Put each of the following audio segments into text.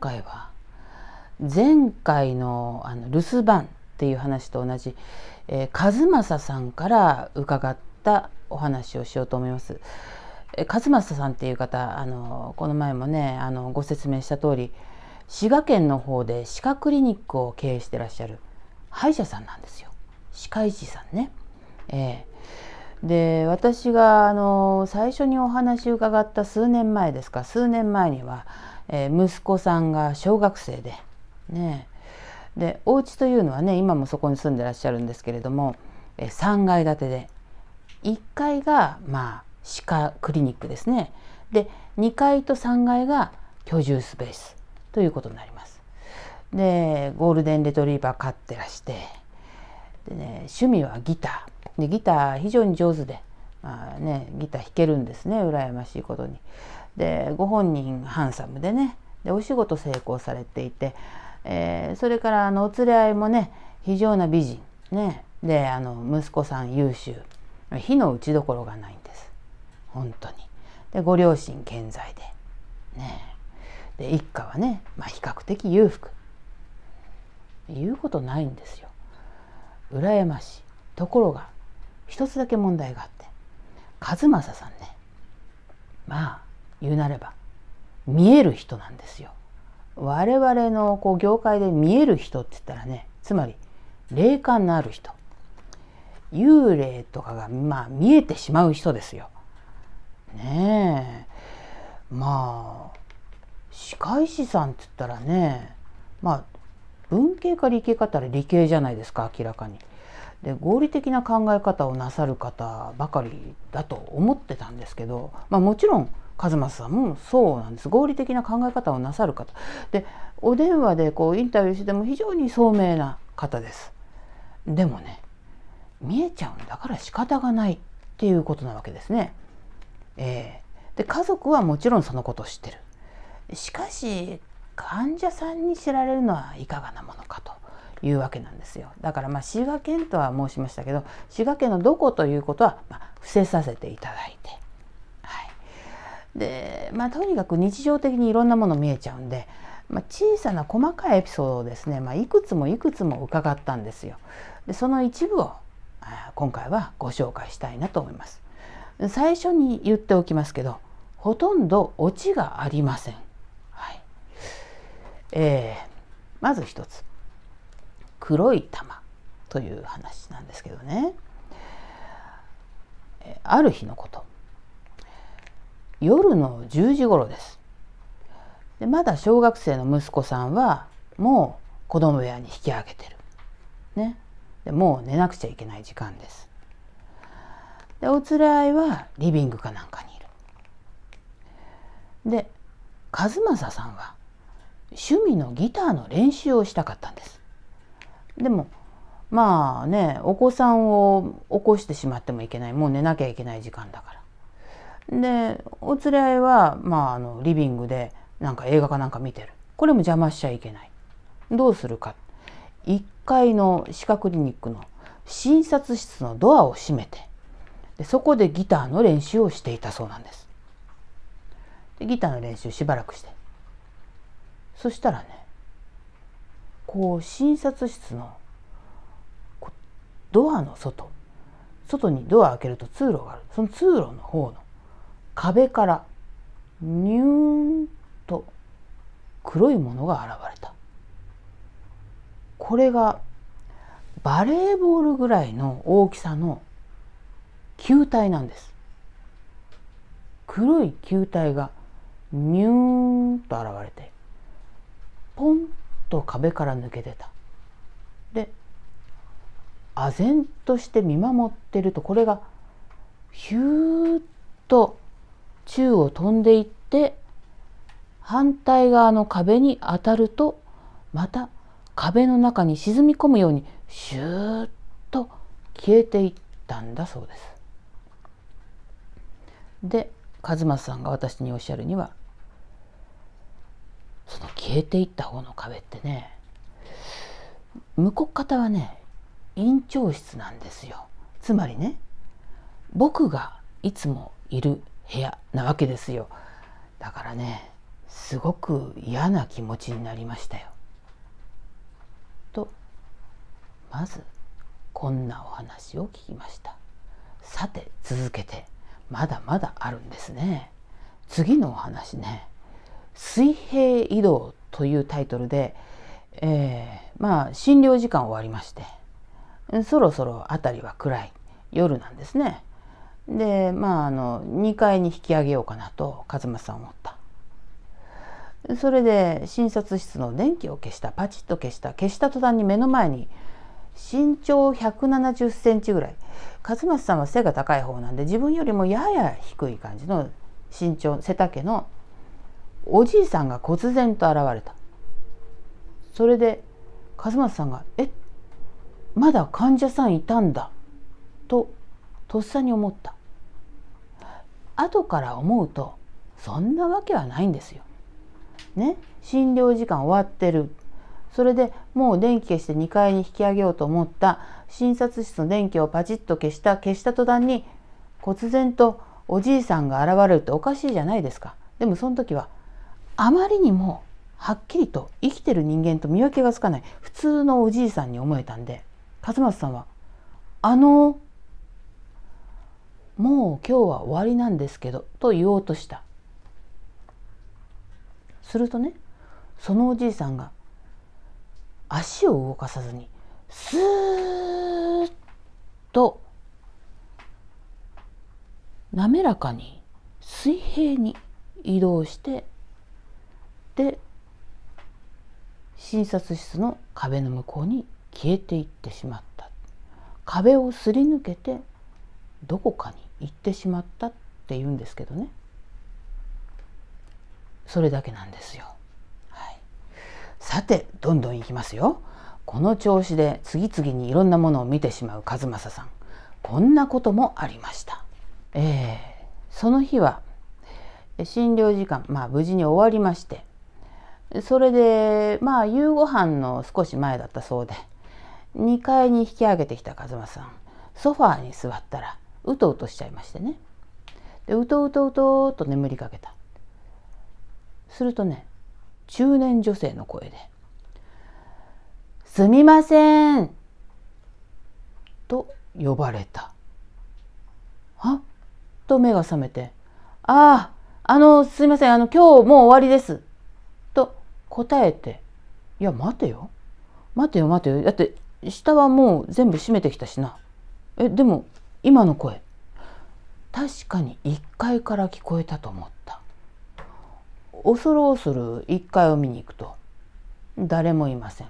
回は前回のあの留守番っていう話と同じ、えー、和正さんから伺ったお話をしようと思います。え和正さんっていう方あのこの前もねあのご説明した通り滋賀県の方で歯科クリニックを経営してらっしゃる歯医者さんなんですよ歯科医師さんね。えー、で私があの最初にお話伺った数年前ですか数年前にはえー、息子さんが小学生でねでお家というのはね今もそこに住んでらっしゃるんですけれども、えー、3階建てで1階がまあ歯科クリニックですねで2階と3階が居住スペースということになります。でゴールデンレトリーバー飼ってらしてで、ね、趣味はギターでギター非常に上手で、あね、ギター弾けるんですね羨ましいことに。でご本人ハンサムでねでお仕事成功されていて、えー、それからあのお連れ合いもね非常な美人ねであの息子さん優秀火の打ちどころがないんです本当にでご両親健在でねで一家はね、まあ、比較的裕福言うことないんですよ羨ましいところが一つだけ問題があって和正さんねまあ言うなれば見える人なんですよ。我々のこう業界で見える人って言ったらねつまり霊感のある人幽霊とかがまあ見えてしまう人ですよ。ねえまあ歯科医師さんって言ったらねまあ文系か理系かったら理系じゃないですか明らかに。で合理的な考え方をなさる方ばかりだと思ってたんですけど、まあ、もちろん一馬さんもそうなんです合理的な考え方をなさる方でお電話でこうインタビューしても非常に聡明な方ですでもね見えちゃうんだから仕方がないっていうことなわけですね、えー、で家族はもちろんそのことを知ってるしかし患者さんに知られるのはいかがなものかというわけなんですよだからまあ滋賀県とは申しましたけど滋賀県のどこということはま伏せさせていただいで、まあ、とにかく日常的にいろんなもの見えちゃうんで、まあ、小さな細かいエピソードをですね、まあ、いくつもいくつも伺ったんですよ。でその一部を今回はご紹介したいなと思います。最初に言っておきますけどほとんどオチがありません。はいえー、まず一つ黒い玉という話なんですけどねある日のこと夜の10時頃ですでまだ小学生の息子さんはもう子供部屋に引き上げてる、ね、でもう寝なくちゃいけない時間ですでおつらいはリビングかなんかにいるで和正さんは趣味のギターの練習をしたかったんですでもまあねお子さんを起こしてしまってもいけないもう寝なきゃいけない時間だからでお連れ合いは、まあ、あのリビングでなんか映画かなんか見てるこれも邪魔しちゃいけないどうするか1階の歯科クリニックの診察室のドアを閉めてでそこでギターの練習をしていたそうなんですでギターの練習しばらくしてそしたらねこう診察室のドアの外外にドア開けると通路があるその通路の方の壁からニューンと黒いものが現れた。これがバレーボールぐらいの大きさの球体なんです。黒い球体がニューンと現れてポンと壁から抜け出た。で唖然として見守ってるとこれがヒューッと宙を飛んでいって反対側の壁に当たるとまた壁の中に沈み込むようにシューッと消えていったんだそうです。で和正さんが私におっしゃるにはその消えていった方の壁ってね向こう方はね院長室なんですよ。つまりね僕がいつもいる部屋なわけですよだからねすごく嫌な気持ちになりましたよ。とまずこんなお話を聞きましたさて続けてまだまだあるんですね次のお話ね「水平移動」というタイトルで、えー、まあ診療時間終わりましてそろそろ辺りは暗い夜なんですねでまああの2階に引き上げようかなと一正さん思ったそれで診察室の電気を消したパチッと消した消した途端に目の前に身長170センチぐらい勝松さんは背が高い方なんで自分よりもやや低い感じの身長背丈のおじいさんが忽然と現れたそれで勝松さんが「えまだ患者さんいたんだ」ととっさに思った後から思うとそんなわけはないんですよ。ね診療時間終わってるそれでもう電気消して2階に引き上げようと思った診察室の電気をパチッと消した消した途端に忽然とおじいさんが現れるっておかしいじゃないですか。でもその時はあまりにもはっきりと生きてる人間と見分けがつかない普通のおじいさんに思えたんで勝松さんは「あのもう今日は終わりなんですけど」と言おうとしたするとねそのおじいさんが足を動かさずにスーッと滑らかに水平に移動してで診察室の壁の向こうに消えていってしまった壁をすり抜けてどこかに行ってしまったって言うんですけどねそれだけなんですよ、はい、さてどんどん行きますよこの調子で次々にいろんなものを見てしまう和正さんこんなこともありました、えー、その日は診療時間まあ無事に終わりましてそれでまあ夕ご飯の少し前だったそうで2階に引き上げてきた和正さんソファーに座ったらうとうとしちゃいましてねでうとうとうとうと眠りかけたするとね中年女性の声で「すみません」と呼ばれた。はっと目が覚めて「あああのすいませんあの今日もう終わりです」と答えて「いや待てよ待てよ待てよだって下はもう全部閉めてきたしなえでも今の声確かに1階から聞こえたと思った恐る恐る1階を見に行くと誰もいません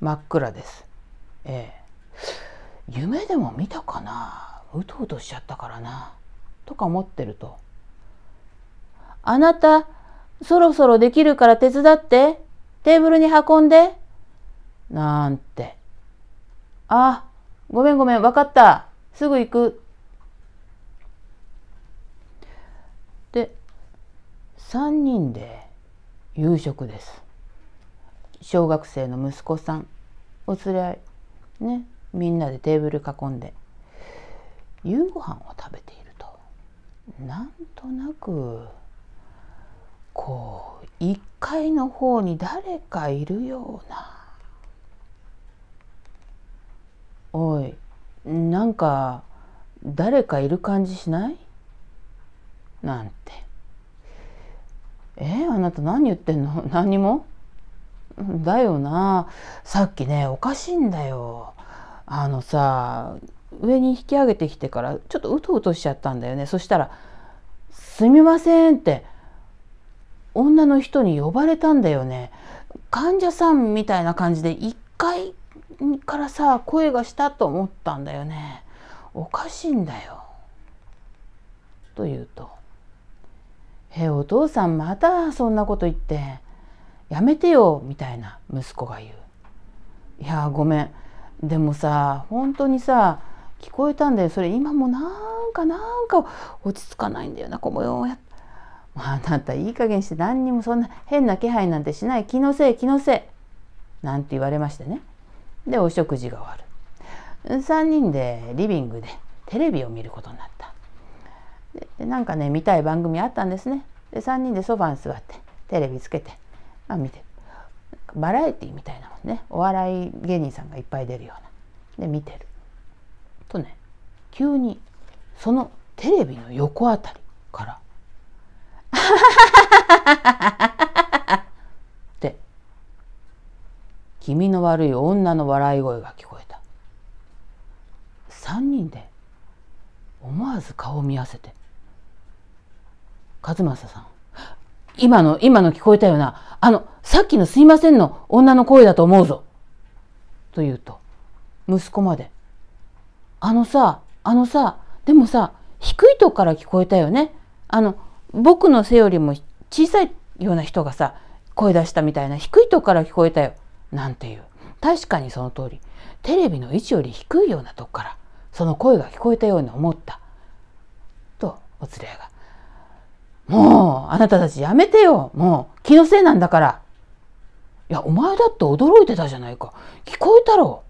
真っ暗ですええ夢でも見たかなうとうとしちゃったからなとか思ってると「あなたそろそろできるから手伝ってテーブルに運んで」なんて「あごめんごめん分かったすぐ行く。で、3人で夕食です。小学生の息子さん、お連れ合い、ね、みんなでテーブル囲んで、夕ご飯を食べていると、なんとなく、こう、1階の方に誰かいるような。おいなんか誰かいる感じしないなんて。えー、あなた何言ってんの 何にもだよなさっきねおかしいんだよ。あのさ上に引き上げてきてからちょっとうとうとしちゃったんだよねそしたら「すみません」って女の人に呼ばれたんだよね患者さんみたいな感じで一回からさ声がしたと思ったんだよねおかしいんだよ」と言うと「えお父さんまたそんなこと言ってやめてよ」みたいな息子が言う「いやごめんでもさ本当にさ聞こえたんだよそれ今もなんかなんか落ち着かないんだよなこのやあなたいい加減して何にもそんな変な気配なんてしない気のせい気のせい」なんて言われましてねでお食事が終わる3人でリビングでテレビを見ることになったでなんかね見たい番組あったんですねで3人でソファに座ってテレビつけて、まあ、見てバラエティみたいなもんねお笑い芸人さんがいっぱい出るようなで見てるとね急にそのテレビの横あたりから「気味の悪い女の笑い声が聞こえた3人で思わず顔を見合わせて「和正さん今の今の聞こえたよなあのさっきのすいませんの女の声だと思うぞ」と言うと息子まで「あのさあのさでもさ低いとこから聞こえたよねあの僕の背よりも小さいような人がさ声出したみたいな低いとこから聞こえたよなんていう確かにその通りテレビの位置より低いようなとこからその声が聞こえたように思ったとお連れが「もうあなたたちやめてよもう気のせいなんだから」「いやお前だって驚いてたじゃないか聞こえたろ」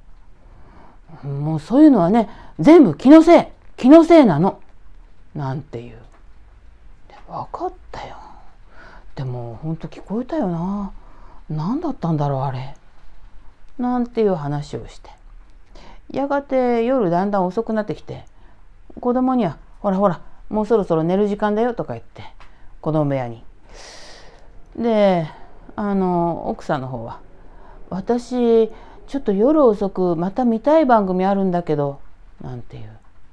もうそういうのはね全部気のせい気のせいなのなんていう分かったよでもほんと聞こえたよな何だったんだろうあれなんていう話をしてやがて夜だんだん遅くなってきて子供には「ほらほらもうそろそろ寝る時間だよ」とか言って子供部屋に。であの奥さんの方は「私ちょっと夜遅くまた見たい番組あるんだけど」なんていう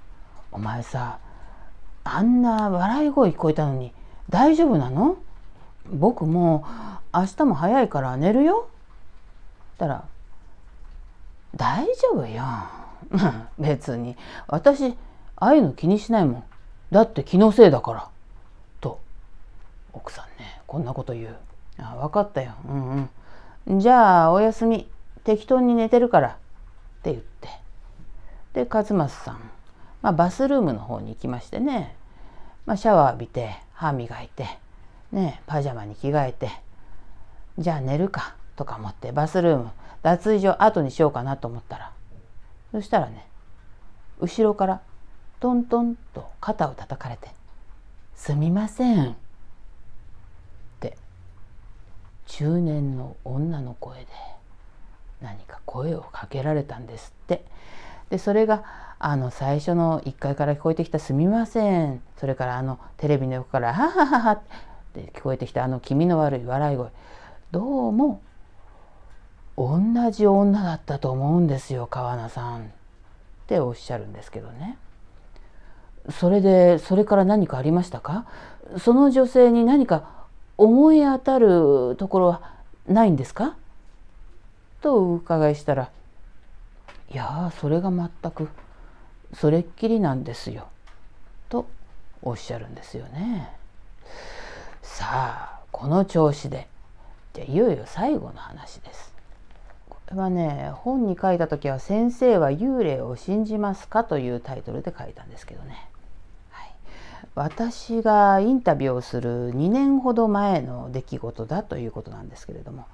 「お前さあんな笑い声聞こえたのに大丈夫なの僕も明日も早いから寝るよ」ったら大丈夫よ 別に私ああいうの気にしないもんだって気のせいだからと奥さんねこんなこと言うあ分かったようんうんじゃあおやすみ適当に寝てるからって言ってで勝松さん、まあ、バスルームの方に行きましてね、まあ、シャワー浴びて歯磨いてねパジャマに着替えてじゃあ寝るかとか思ってバスルーム脱衣所後にしようかなと思ったらそしたらね後ろからトントンと肩を叩かれて「すみません」って中年の女の声で何か声をかけられたんですって。でそれがあの最初の1階から聞こえてきた「すみません」それからあのテレビの横から「はははは」って聞こえてきたあの気味の悪い笑い声どうも同じ女だったと思うんですよ川名さん」っておっしゃるんですけどね。それでそれから何かありましたかその女性に何か思い当たるところはないんですかとお伺いしたら「いやそれが全くそれっきりなんですよ」とおっしゃるんですよね。さあこの調子でじゃいよいよ最後の話です。はね本に書いた時は「先生は幽霊を信じますか?」というタイトルで書いたんですけどね、はい、私がインタビューをする2年ほど前の出来事だということなんですけれども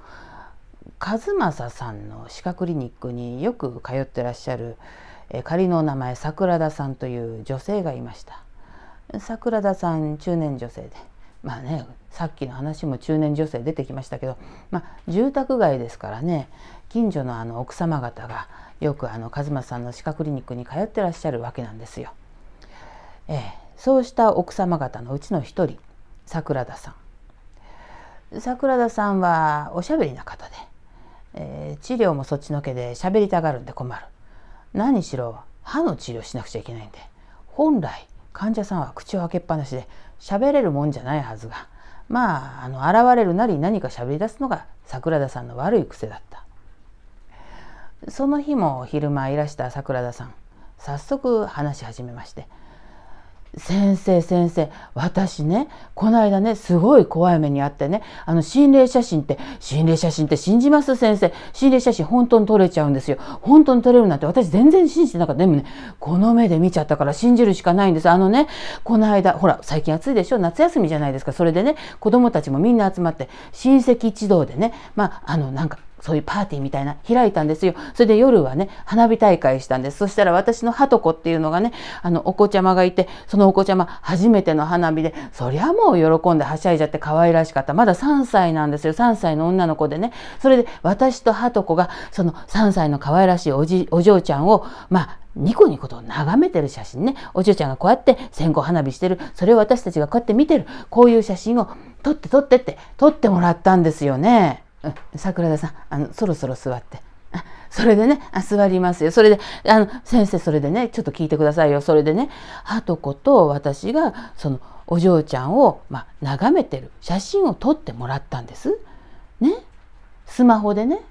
和正さんの歯科クリニックによく通ってらっしゃる仮の名前桜田さんという女性がいました桜田さん中年女性でまあねさっきの話も中年女性出てきましたけど、まあ、住宅街ですからね近所のあの奥様方がよくあの和馬さんの歯科クリニックに通ってらっしゃるわけなんですよ。えー、そうした奥様方のうちの一人桜田さん。桜田さんはおしゃべりな方で、えー、治療もそっちのけでしゃべりたがるんで困る。何しろ歯の治療しなくちゃいけないんで本来患者さんは口を開けっぱなしでしゃべれるもんじゃないはずがまああの現れるなり何かしゃべり出すのが桜田さんの悪い癖だったその日も昼間いらした桜田さん早速話し始めまして「先生先生私ねこの間ねすごい怖い目にあってねあの心霊写真って心霊写真って信じます先生心霊写真本当に撮れちゃうんですよ本当に撮れるなんて私全然信じてなかったでもねこの目で見ちゃったから信じるしかないんですあのねこの間ほら最近暑いでしょ夏休みじゃないですかそれでね子供たちもみんな集まって親戚一同でねまああのなんかそういうパーティーみたいな開いたんですよ。それで夜はね、花火大会したんです。そしたら私のハトコっていうのがね、あの、お子ちゃまがいて、そのお子ちゃま初めての花火で、そりゃもう喜んではしゃいじゃって可愛らしかった。まだ3歳なんですよ。3歳の女の子でね。それで私とハトコが、その3歳の可愛らしいおじ、お嬢ちゃんを、まあ、ニコニコと眺めてる写真ね。お嬢ちゃんがこうやって線香花火してる。それを私たちがこうやって見てる。こういう写真を撮って撮ってって撮ってもらったんですよね。桜田さんあのそろそろ座ってそれでね座りますよそれであの先生それでねちょっと聞いてくださいよそれでねはとこと私がそのお嬢ちゃんを、まあ、眺めてる写真を撮ってもらったんです。ねスマホでね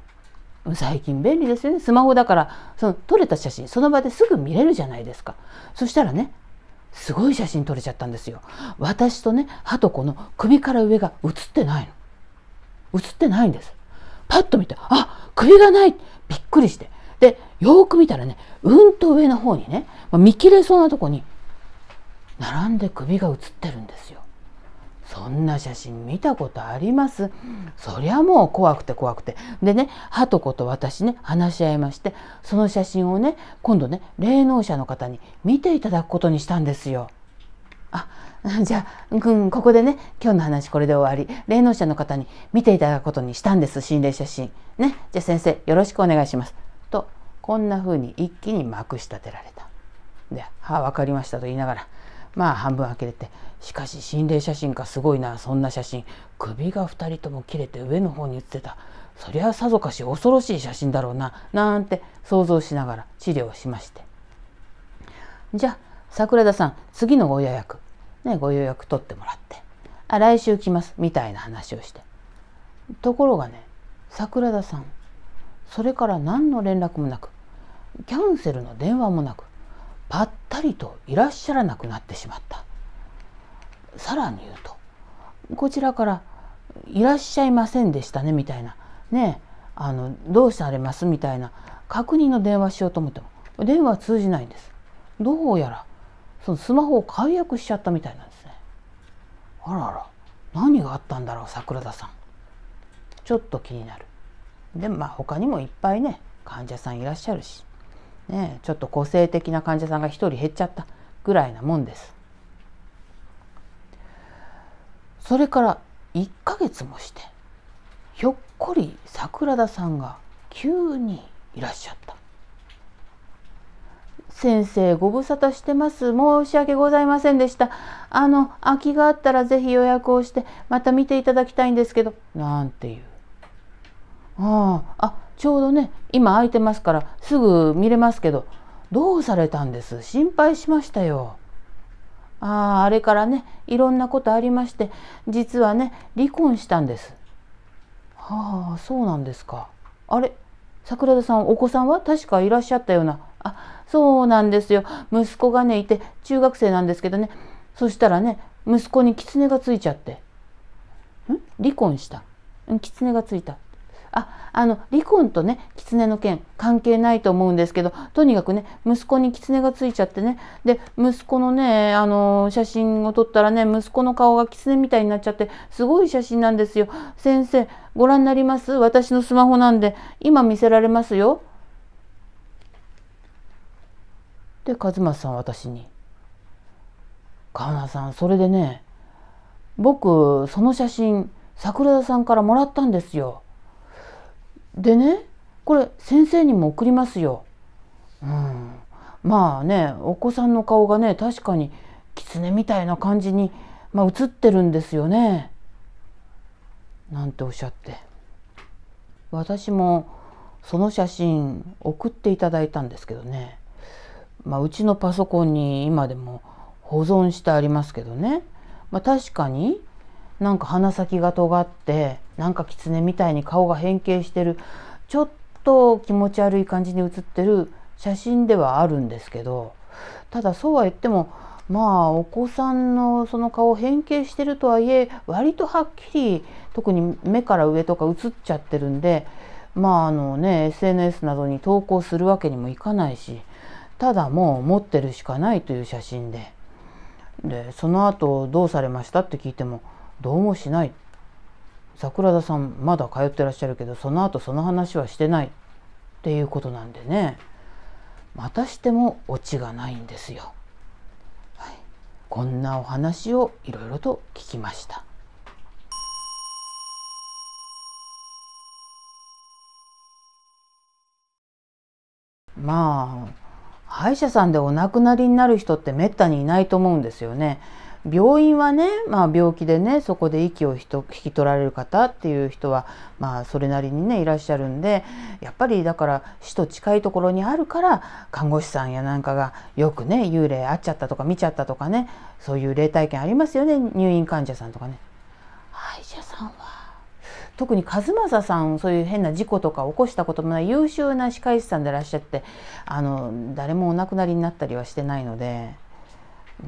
最近便利ですよねスマホだからその撮れた写真その場ですぐ見れるじゃないですかそしたらねすごい写真撮れちゃったんですよ私とねはとこの首から上が写ってないの映ってないんです。パッと見て、あ首がないびっくりして。で、よく見たらね、うんと上の方にね、まあ、見切れそうなとこに、並んで首が写ってるんですよ。そんな写真見たことありますそりゃもう怖くて怖くてでねはとこと私ね話し合いましてその写真をね今度ね霊能者の方に見ていただくことにしたんですよ。あ じゃあ、うん、ここでね今日の話これで終わり霊能者の方に見ていただくことにしたんです心霊写真。ねじゃあ先生よろしくお願いします」とこんな風に一気に幕し立てられた。で「はあ分かりました」と言いながらまあ半分呆れて「しかし心霊写真かすごいなそんな写真首が2人とも切れて上の方に写ってたそりゃさぞかし恐ろしい写真だろうな」なんて想像しながら治療しましてじゃあ桜田さん次のご予約ね、ご予約取ってもらってあ来週来ますみたいな話をしてところがね桜田さんそれから何の連絡もなくキャンセルの電話もなくぱったりといらっしゃらなくなってしまったさらに言うとこちらから「いらっしゃいませんでしたね」みたいなねあのどうされますみたいな確認の電話しようと思っても電話通じないんですどうやらそのスマホを解約しちゃったみたいなんですねあらあら何があったんだろう桜田さんちょっと気になるでもまあ他にもいっぱいね患者さんいらっしゃるしねちょっと個性的な患者さんが1人減っちゃったぐらいなもんですそれから1ヶ月もしてひょっこり桜田さんが急にいらっしゃった先生ご無沙汰してます申し訳ございませんでしたあの空きがあったら是非予約をしてまた見ていただきたいんですけどなんていうああちょうどね今空いてますからすぐ見れますけどどうされたんです心配しましたよあああれからねいろんなことありまして実はね離婚したんですはあそうなんですかあれ桜田さんお子さんは確かいらっしゃったようなあそうなんですよ息子がねいて中学生なんですけどねそしたらね息子に狐がついちゃってん離婚したん狐がついたああの離婚とね狐の件関係ないと思うんですけどとにかくね息子に狐がついちゃってねで息子のねあの写真を撮ったらね息子の顔が狐みたいになっちゃってすごい写真なんですよ先生ご覧になります私のスマホなんで今見せられますよで勝松さん私に「川名さんそれでね僕その写真桜田さんからもらったんですよ。でねこれ先生にも送りますよ。うん、まあねお子さんの顔がね確かに狐みたいな感じに、まあ、写ってるんですよね。なんておっしゃって私もその写真送っていただいたんですけどねまあ、うちのパソコンに今でも保存してありますけどね、まあ、確かになんか鼻先が尖ってなんか狐みたいに顔が変形してるちょっと気持ち悪い感じに写ってる写真ではあるんですけどただそうは言ってもまあお子さんのその顔変形してるとはいえ割とはっきり特に目から上とか写っちゃってるんでまああのね SNS などに投稿するわけにもいかないしただもう持ってるしかないという写真ででその後どうされましたって聞いてもどうもしない桜田さんまだ通ってらっしゃるけどその後その話はしてないっていうことなんでねまたしてもオチがないんですよ。はい、こんなお話をいろいろと聞きました。まあ歯医者さんでお亡くなりになる人ってめったにいないと思うんですよね。病院はね、まあ、病気でねそこで息を引き取られる方っていう人は、まあ、それなりにねいらっしゃるんでやっぱりだから死と近いところにあるから看護師さんやなんかがよくね幽霊会っちゃったとか見ちゃったとかねそういう霊体験ありますよね入院患者さんとかね。歯医者さんは特に和正さんそういう変な事故とか起こしたこともない優秀な歯科医師さんでいらっしゃってあの誰もお亡くなりになったりはしてないので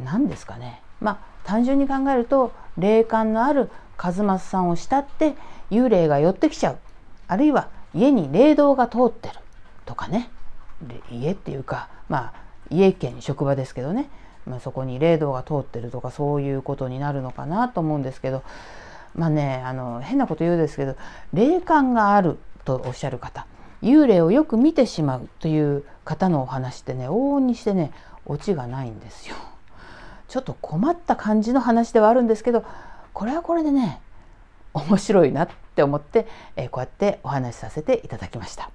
何ですかねまあ単純に考えると霊感のある和正さんを慕って幽霊が寄ってきちゃうあるいは家に霊道が通ってるとかね家っていうかまあ家県職場ですけどね、まあ、そこに霊道が通ってるとかそういうことになるのかなと思うんですけどまあねあの変なこと言うんですけど霊感があるとおっしゃる方幽霊をよく見てしまうという方のお話ってね往々にしてねオチがないんですよ。ちょっと困った感じの話ではあるんですけどこれはこれでね面白いなって思って、えこうやってお話しさせていただきました。